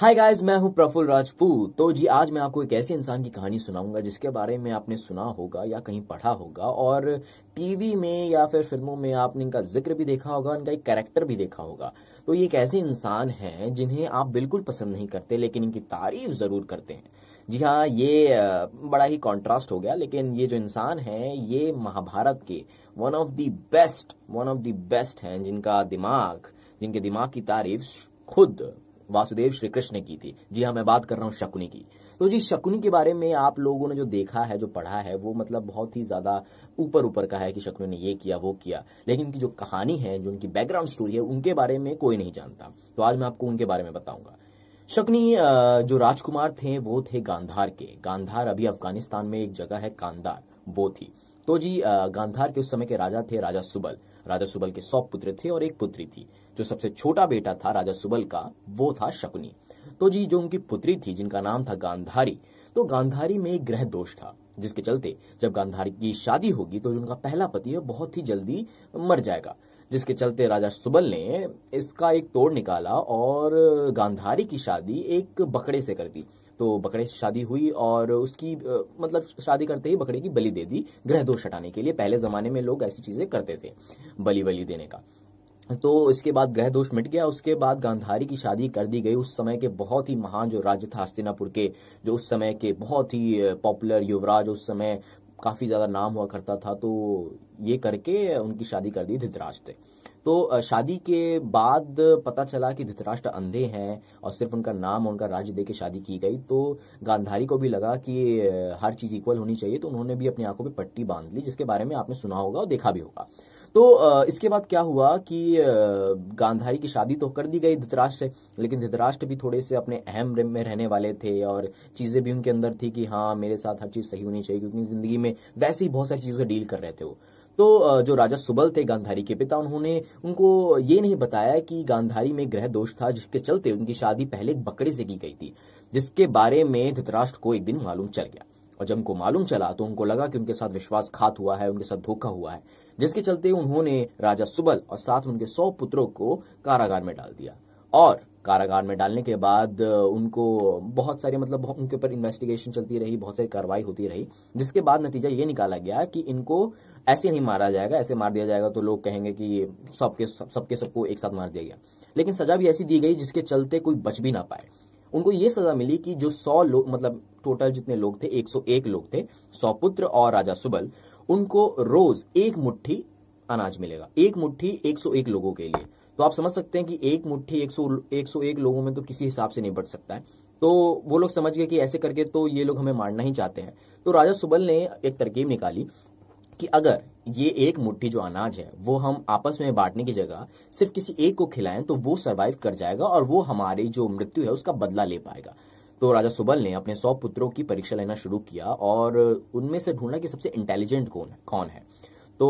hi guys मैं हूं प्रफुल राजपूत तो जी आज मैं आपको एक ऐसे इंसान की कहानी सुनाऊंगा जिसके बारे में आपने सुना होगा या कहीं पढ़ा होगा और टीवी में या फिर फिल्मों में आपने इनका जिक्र भी देखा होगा इनका एक कैरेक्टर भी देखा होगा तो ये एक ऐसे इंसान हैं जिन्हें आप बिल्कुल पसंद नहीं करते लेकिन इनकी तारीफ ज़रूर करते हैं जी हाँ ये बड़ा ही कॉन्ट्रास्ट हो गया लेकिन ये जो इंसान है ये महाभारत के one of the best one of the best हैं जिनका दिमाग जिनके दिमाग की तारीफ खुद वासुदेव श्री कृष्ण की थी जी हाँ मैं बात कर रहा हूँ शकुनी की तो जी शकुनी के बारे में आप लोगों ने जो देखा है जो पढ़ा है वो मतलब बहुत ही ज़्यादा ऊपर ऊपर का है कि शकुनी ने ये किया वो किया लेकिन उनकी जो कहानी है जो उनकी बैकग्राउंड स्टोरी है उनके बारे में कोई नहीं जानता तो आज मैं आपको उनके बारे में बताऊंगा शकुनी जो राजकुमार थे वो थे गांधार के गांधार अभी अफगानिस्तान में एक जगह है कांदार वो थी तो जी गांधार के उस समय के राजा थे राजा सुबल राजा सुबल के सौ पुत्र थे और एक पुत्री थी जो सबसे छोटा बेटा था राजा सुबल का वो था शकुनी तो जी जो उनकी पुत्री थी जिनका नाम था गांधारी तो गांधारी में एक ग्रह दोष था जिसके चलते जब गांधारी की शादी होगी तो उनका पहला पति है बहुत ही जल्दी मर जाएगा जिसके चलते राजा सुबल ने इसका एक तोड़ निकाला और गांधारी की शादी एक बकड़े से कर दी तो बकरे से शादी हुई और उसकी मतलब शादी करते ही बकरे की बलि दे दी ग्रह दोष हटाने के लिए पहले ज़माने में लोग ऐसी चीज़ें करते थे बलि बलि देने का तो इसके बाद ग्रह दोष मिट गया उसके बाद गांधारी की शादी कर दी गई उस समय के बहुत ही महान जो राज्य था हस्तिनापुर के जो उस समय के बहुत ही पॉपुलर युवराज उस समय काफ़ी ज़्यादा नाम हुआ करता था तो ये करके उनकी शादी कर दी धृतराष्ट्र तो शादी के बाद पता चला कि धृतराष्ट्र अंधे हैं और सिर्फ उनका नाम उनका राज्य देके शादी की गई तो गांधारी को भी लगा कि हर चीज़ इक्वल होनी चाहिए तो उन्होंने भी अपनी आंखों पर पट्टी बांध ली जिसके बारे में आपने सुना होगा और देखा भी होगा तो इसके बाद क्या हुआ कि गांधारी की शादी तो कर दी गई धृतराष्ट्र से लेकिन धृतराष्ट्र भी थोड़े से अपने अहम रिम में रहने वाले थे और चीज़ें भी उनके अंदर थी कि हाँ मेरे साथ हर चीज़ सही होनी चाहिए क्योंकि ज़िंदगी में वैसे ही बहुत सारी चीज़ों से डील कर रहे थे वो तो जो राजा सुबल थे गांधारी के पिता उन्होंने उनको ये नहीं बताया कि गांधारी में ग्रह दोष था जिसके चलते उनकी शादी पहले बकरे से की गई थी जिसके बारे में धृतराष्ट्र को एक दिन मालूम चल गया और जब उनको मालूम चला तो उनको लगा कि उनके साथ विश्वासघात हुआ है उनके साथ धोखा हुआ है जिसके चलते उन्होंने राजा सुबल और साथ उनके सौ पुत्रों को कारागार में डाल दिया और कारागार में डालने के बाद उनको बहुत सारे मतलब उनके ऊपर इन्वेस्टिगेशन चलती रही बहुत सारी कार्रवाई होती रही जिसके बाद नतीजा ये निकाला गया कि इनको ऐसे नहीं मारा जाएगा ऐसे मार दिया जाएगा तो लोग कहेंगे कि सबके सबके सबको एक साथ मार दिया गया लेकिन सजा भी ऐसी दी गई जिसके चलते कोई बच भी ना पाए उनको ये सजा मिली कि जो सौ लोग मतलब टोटल जितने लोग थे 101 लोग थे सौपुत्र और राजा सुबल उनको रोज एक मुट्ठी अनाज मिलेगा एक मुट्ठी 101 लोगों के लिए तो आप समझ सकते हैं कि एक मुट्ठी 100 101 लोगों में तो किसी हिसाब से नहीं बढ़ सकता है तो वो लोग समझ गए कि ऐसे करके तो ये लोग हमें मारना ही चाहते हैं तो राजा सुबल ने एक तरकीब निकाली कि अगर ये एक मुट्ठी जो अनाज है वो हम आपस में बांटने की जगह सिर्फ किसी एक को खिलाएं तो वो सरवाइव कर जाएगा और वो हमारी जो मृत्यु है उसका बदला ले पाएगा तो राजा सुबल ने अपने सौ पुत्रों की परीक्षा लेना शुरू किया और उनमें से ढूंढा कि सबसे इंटेलिजेंट कौन है कौन है तो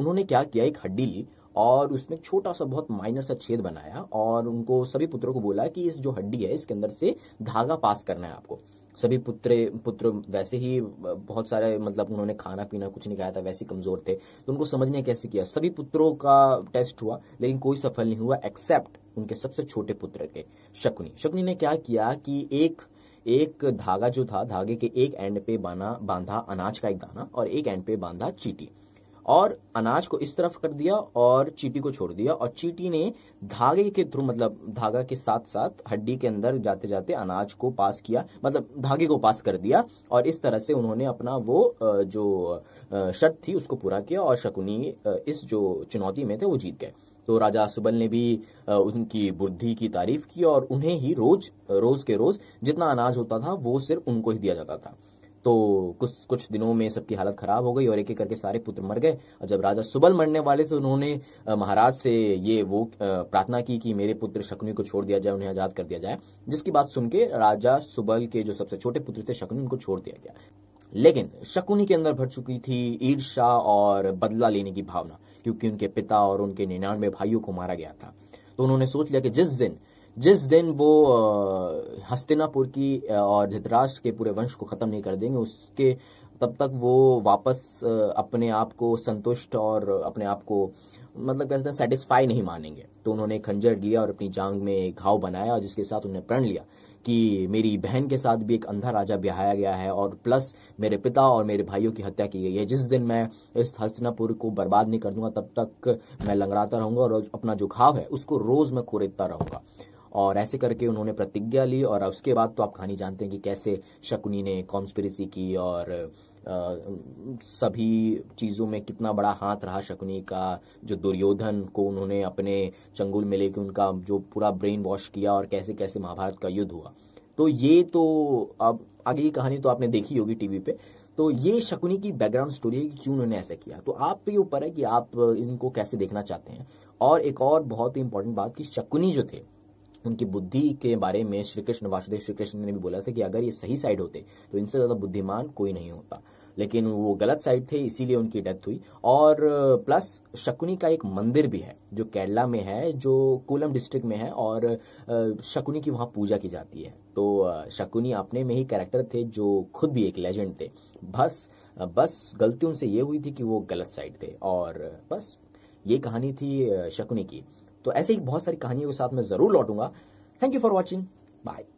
उन्होंने क्या किया एक हड्डी ली और उसमें छोटा सा बहुत माइनर सा छेद बनाया और उनको सभी पुत्रों को बोला कि इस जो हड्डी है इसके अंदर से धागा पास करना है आपको सभी पुत्र पुत्र वैसे ही बहुत सारे मतलब उन्होंने खाना पीना कुछ नहीं खाया था वैसे कमजोर थे तो उनको समझने कैसे किया सभी पुत्रों का टेस्ट हुआ लेकिन कोई सफल नहीं हुआ एक्सेप्ट उनके सबसे छोटे पुत्र के शकुनी शकुनी ने क्या किया कि एक एक धागा जो था धागे के एक एंड पे बाना बांधा अनाज का एक दाना और एक एंड पे बांधा चीटी और अनाज को इस तरफ कर दिया और चीटी को छोड़ दिया और चीटी ने धागे के थ्रू मतलब धागा के साथ साथ हड्डी के अंदर जाते जाते अनाज को पास किया मतलब धागे को पास कर दिया और इस तरह से उन्होंने अपना वो जो शर्त थी उसको पूरा किया और शकुनी इस जो चुनौती में थे वो जीत गए तो राजा सुबल ने भी उनकी बुद्धि की तारीफ की और उन्हें ही रोज रोज के रोज जितना अनाज होता था वो सिर्फ उनको ही दिया जाता था तो कुछ कुछ दिनों में सबकी हालत खराब हो गई और एक एक करके सारे पुत्र मर गए और जब राजा सुबल मरने वाले तो उन्होंने महाराज से ये वो प्रार्थना की कि मेरे पुत्र शकुनी को छोड़ दिया जाए उन्हें आजाद कर दिया जाए जिसकी बात सुन के राजा सुबल के जो सबसे छोटे पुत्र थे शकुनि उनको छोड़ दिया गया लेकिन शकुनी के अंदर भर चुकी थी ईर्षा और बदला लेने की भावना क्योंकि उनके पिता और उनके निन्यानवे भाइयों को मारा गया था तो उन्होंने सोच लिया कि जिस दिन जिस दिन वो हस्तिनापुर की और धृतराष्ट्र के पूरे वंश को ख़त्म नहीं कर देंगे उसके तब तक वो वापस अपने आप को संतुष्ट और अपने आप को मतलब कहते हैं सेटिस्फाई नहीं मानेंगे तो उन्होंने खंजर लिया और अपनी जांग में घाव बनाया और जिसके साथ उन्होंने प्रण लिया कि मेरी बहन के साथ भी एक अंधा राजा बिहाया गया है और प्लस मेरे पिता और मेरे भाइयों की हत्या की गई है जिस दिन मैं इस हस्तिनापुर को बर्बाद नहीं कर दूंगा तब तक मैं लंगड़ाता रहूंगा और अपना जो घाव है उसको रोज मैं खोरेदता रहूंगा और ऐसे करके उन्होंने प्रतिज्ञा ली और उसके बाद तो आप कहानी जानते हैं कि कैसे शकुनी ने कॉन्स्पिरसी की और आ, सभी चीज़ों में कितना बड़ा हाथ रहा शकुनी का जो दुर्योधन को उन्होंने अपने चंगुल में लेके उनका जो पूरा ब्रेन वॉश किया और कैसे कैसे महाभारत का युद्ध हुआ तो ये तो अब आगे की कहानी तो आपने देखी होगी टीवी पे तो ये शकुनी की बैकग्राउंड स्टोरी है कि क्यों उन्होंने ऐसा किया तो आप पे ऊपर है कि आप इनको कैसे देखना चाहते हैं और एक और बहुत ही इंपॉर्टेंट बात कि शकुनी जो थे उनकी बुद्धि के बारे में श्री कृष्ण वासुदेव श्री कृष्ण ने भी बोला था कि अगर ये सही साइड होते तो इनसे ज़्यादा बुद्धिमान कोई नहीं होता लेकिन वो गलत साइड थे इसीलिए उनकी डेथ हुई और प्लस शकुनी का एक मंदिर भी है जो केरला में है जो कोलम डिस्ट्रिक्ट में है और शकुनी की वहाँ पूजा की जाती है तो शकुनी अपने में ही कैरेक्टर थे जो खुद भी एक लेजेंड थे बस बस गलती उनसे ये हुई थी कि वो गलत साइड थे और बस ये कहानी थी शकुनी की तो ऐसे ही बहुत सारी कहानियों के साथ मैं जरूर लौटूंगा thank you for watching bye